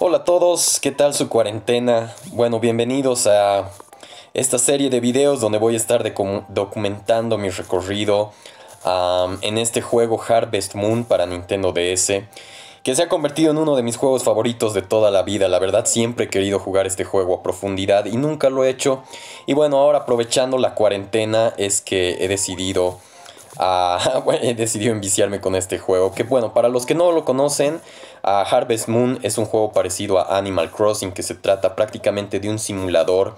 Hola a todos, ¿qué tal su cuarentena? Bueno, bienvenidos a esta serie de videos donde voy a estar documentando mi recorrido en este juego Harvest Moon para Nintendo DS, que se ha convertido en uno de mis juegos favoritos de toda la vida. La verdad siempre he querido jugar este juego a profundidad y nunca lo he hecho. Y bueno, ahora aprovechando la cuarentena es que he decidido... Ah, he decidido enviciarme con este juego. Que bueno, para los que no lo conocen, Harvest Moon es un juego parecido a Animal Crossing que se trata prácticamente de un simulador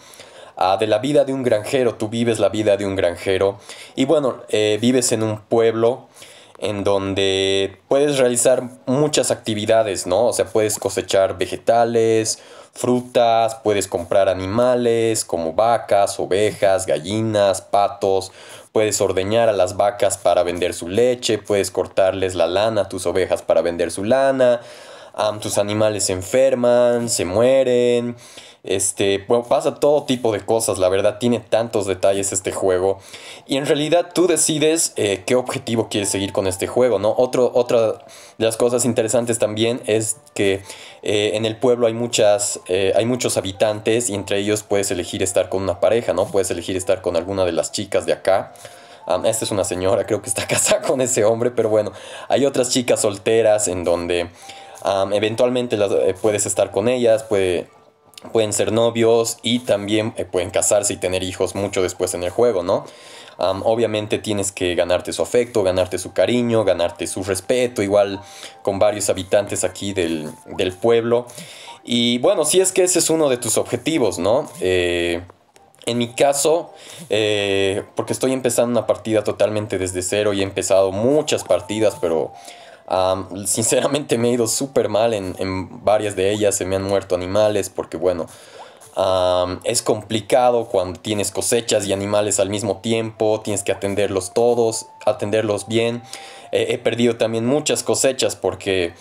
ah, de la vida de un granjero. Tú vives la vida de un granjero y bueno, eh, vives en un pueblo en donde puedes realizar muchas actividades, ¿no? O sea, puedes cosechar vegetales, frutas, puedes comprar animales como vacas, ovejas, gallinas, patos, Puedes ordeñar a las vacas para vender su leche, puedes cortarles la lana a tus ovejas para vender su lana, tus animales se enferman, se mueren. Este, bueno, pasa todo tipo de cosas, la verdad, tiene tantos detalles este juego. Y en realidad tú decides eh, qué objetivo quieres seguir con este juego, ¿no? Otro, otra de las cosas interesantes también es que eh, en el pueblo hay, muchas, eh, hay muchos habitantes y entre ellos puedes elegir estar con una pareja, ¿no? Puedes elegir estar con alguna de las chicas de acá. esta es una señora, creo que está casada con ese hombre, pero bueno, hay otras chicas solteras en donde eventualmente eh, puedes estar con ellas, pueden ser novios y también eh, pueden casarse y tener hijos mucho después en el juego, ¿no? obviamente tienes que ganarte su afecto, ganarte su cariño, ganarte su respeto, igual con varios habitantes aquí del, pueblo. Y bueno, si es que ese es uno de tus objetivos, ¿no? Eh, en mi caso, porque estoy empezando una partida totalmente desde cero y he empezado muchas partidas, pero sinceramente me he ido súper mal en, varias de ellas, se me han muerto animales porque bueno, es complicado cuando tienes cosechas y animales al mismo tiempo, tienes que atenderlos todos, atenderlos bien. he perdido también muchas cosechas porque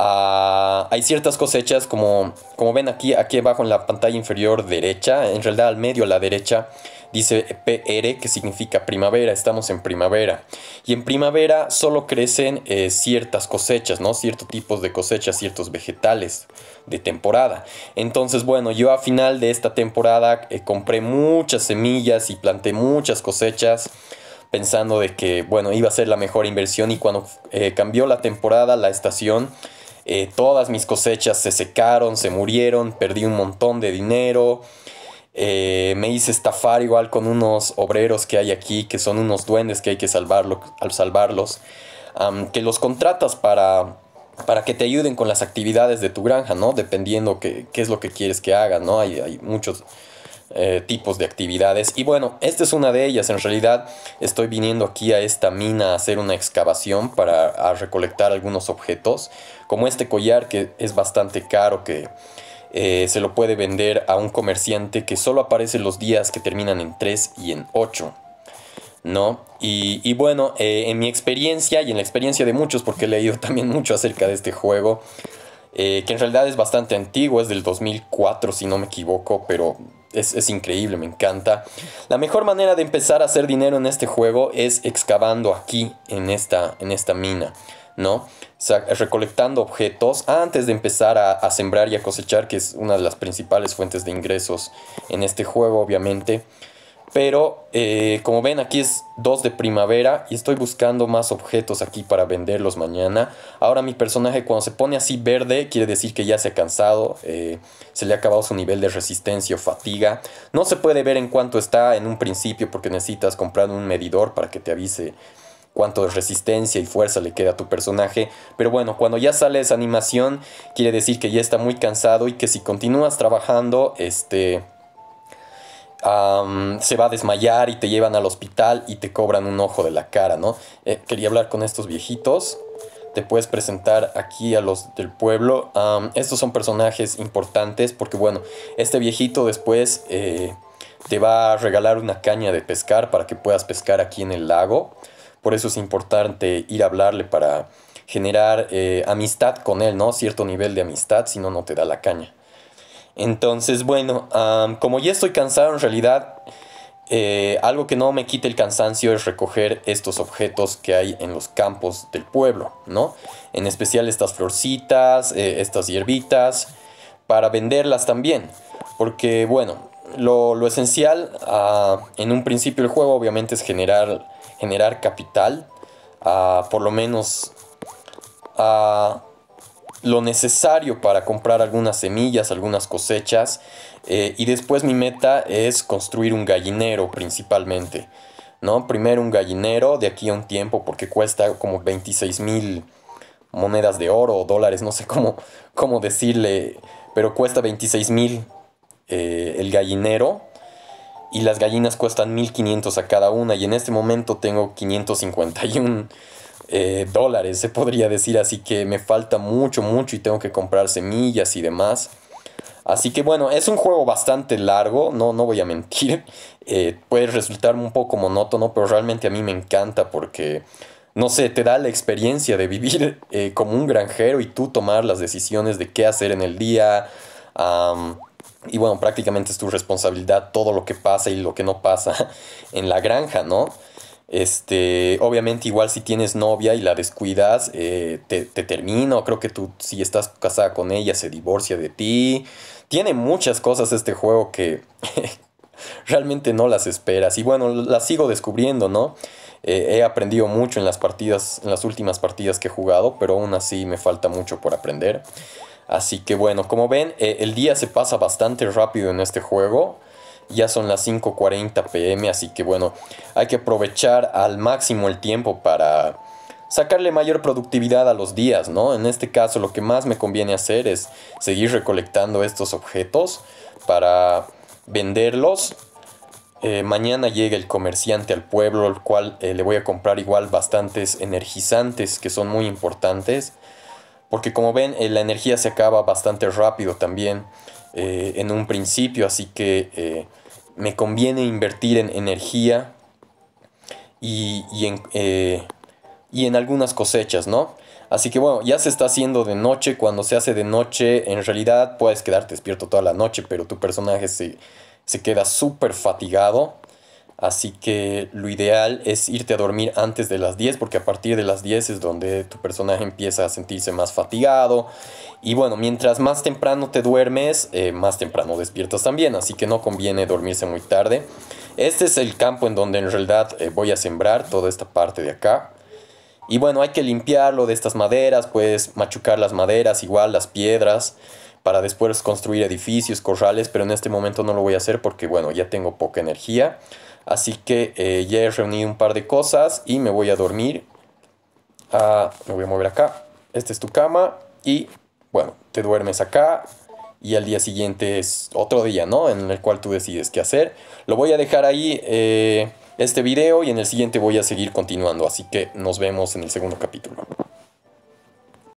Ah, hay ciertas cosechas como, como ven aquí, aquí abajo en la pantalla inferior derecha, en realidad al medio a la derecha, dice PR que significa primavera, estamos en primavera. Y en primavera solo crecen eh, ciertas cosechas, ¿no? Ciertos tipos de cosechas, ciertos vegetales de temporada. Entonces, bueno, yo a final de esta temporada eh, compré muchas semillas y planté muchas cosechas pensando de que, bueno, iba a ser la mejor inversión y cuando eh, cambió la temporada, la estación, eh, todas mis cosechas se secaron, se murieron, perdí un montón de dinero. Eh, me hice estafar igual con unos obreros que hay aquí, que son unos duendes que hay que salvarlo, al salvarlos, que los contratas para, para que te ayuden con las actividades de tu granja, ¿no? Dependiendo qué, es lo que quieres que hagan, ¿no? Hay, hay muchos, eh, tipos de actividades. Y bueno, esta es una de ellas. En realidad estoy viniendo aquí a esta mina a hacer una excavación para recolectar algunos objetos, como este collar que es bastante caro, que eh, se lo puede vender a un comerciante que solo aparece los días que terminan en 3 y en 8. ¿no? Y, bueno, eh, en mi experiencia y en la experiencia de muchos, porque he leído también mucho acerca de este juego, eh, que en realidad es bastante antiguo, es del 2004 si no me equivoco, pero es, increíble, me encanta. La mejor manera de empezar a hacer dinero en este juego es excavando aquí en esta, en esta mina, ¿no? recolectando objetos antes de empezar a, sembrar y a cosechar, que es una de las principales fuentes de ingresos en este juego, obviamente. Pero eh, como ven aquí es 2 de primavera y estoy buscando más objetos aquí para venderlos mañana. Ahora mi personaje cuando se pone así verde quiere decir que ya se ha cansado, eh, se le ha acabado su nivel de resistencia o fatiga. No se puede ver en cuánto está en un principio porque necesitas comprar un medidor para que te avise cuánto de resistencia y fuerza le queda a tu personaje. Pero bueno, cuando ya sale esa animación quiere decir que ya está muy cansado y que si continúas trabajando este se va a desmayar y te llevan al hospital y te cobran un ojo de la cara, ¿no? Eh, quería hablar con estos viejitos. Te puedes presentar aquí a los del pueblo. estos son personajes importantes porque, bueno, este viejito después eh, te va a regalar una caña de pescar para que puedas pescar aquí en el lago. Por eso es importante ir a hablarle para generar eh, amistad con él, ¿no? Cierto nivel de amistad, si no, no te da la caña. Entonces, bueno, como ya estoy cansado en realidad, eh, algo que no me quite el cansancio es recoger estos objetos que hay en los campos del pueblo, ¿no? En especial estas florcitas, eh, estas hierbitas, para venderlas también. Porque, bueno, lo, esencial ah, en un principio del juego obviamente es generar, generar capital, ah, por lo menos... a ah, lo necesario para comprar algunas semillas, algunas cosechas. Eh, y después mi meta es construir un gallinero principalmente. ¿no? Primero un gallinero de aquí a un tiempo porque cuesta como 26 mil monedas de oro o dólares, no sé cómo, cómo decirle, pero cuesta 26 mil eh, el gallinero y las gallinas cuestan 1500 a cada una y en este momento tengo 551 eh, dólares, se podría decir, así que me falta mucho, mucho y tengo que comprar semillas y demás. Así que bueno, es un juego bastante largo, no, no voy a mentir. Eh, puede resultar un poco monótono, pero realmente a mí me encanta porque, no sé, te da la experiencia de vivir eh, como un granjero y tú tomar las decisiones de qué hacer en el día. y bueno, prácticamente es tu responsabilidad todo lo que pasa y lo que no pasa en la granja, ¿no? Este, obviamente, igual si tienes novia y la descuidas, eh, te, te termino. Creo que tú, si estás casada con ella, se divorcia de ti. Tiene muchas cosas este juego que realmente no las esperas. Y bueno, las sigo descubriendo, ¿no? Eh, he aprendido mucho en las partidas, en las últimas partidas que he jugado, pero aún así me falta mucho por aprender. Así que bueno, como ven, eh, el día se pasa bastante rápido en este juego. Ya son las 5.40 pm, así que bueno, hay que aprovechar al máximo el tiempo para sacarle mayor productividad a los días, ¿no? En este caso lo que más me conviene hacer es seguir recolectando estos objetos para venderlos. Eh, mañana llega el comerciante al pueblo, al cual eh, le voy a comprar igual bastantes energizantes que son muy importantes. Porque como ven, eh, la energía se acaba bastante rápido también. Eh, en un principio, así que eh, me conviene invertir en energía eh, y, en, algunas cosechas, ¿no? Así que bueno, ya se está haciendo de noche, cuando se hace de noche, en realidad puedes quedarte despierto toda la noche, pero tu personaje se, se queda súper fatigado Así que lo ideal es irte a dormir antes de las 10 porque a partir de las 10 es donde tu personaje empieza a sentirse más fatigado. Y bueno, mientras más temprano te duermes, eh, más temprano despiertas también, así que no conviene dormirse muy tarde. Este es el campo en donde en realidad eh, voy a sembrar toda esta parte de acá. Y bueno, hay que limpiarlo de estas maderas, puedes machucar las maderas, igual las piedras para después construir edificios, corrales, pero en este momento no lo voy a hacer porque bueno, ya tengo poca energía. Así que eh, ya he reunido un par de cosas y me voy a dormir. Ah, me voy a mover acá. Esta es tu cama y bueno, te duermes acá y al día siguiente es otro día, ¿no? En el cual tú decides qué hacer. Lo voy a dejar ahí eh, este video y en el siguiente voy a seguir continuando. Así que nos vemos en el segundo capítulo.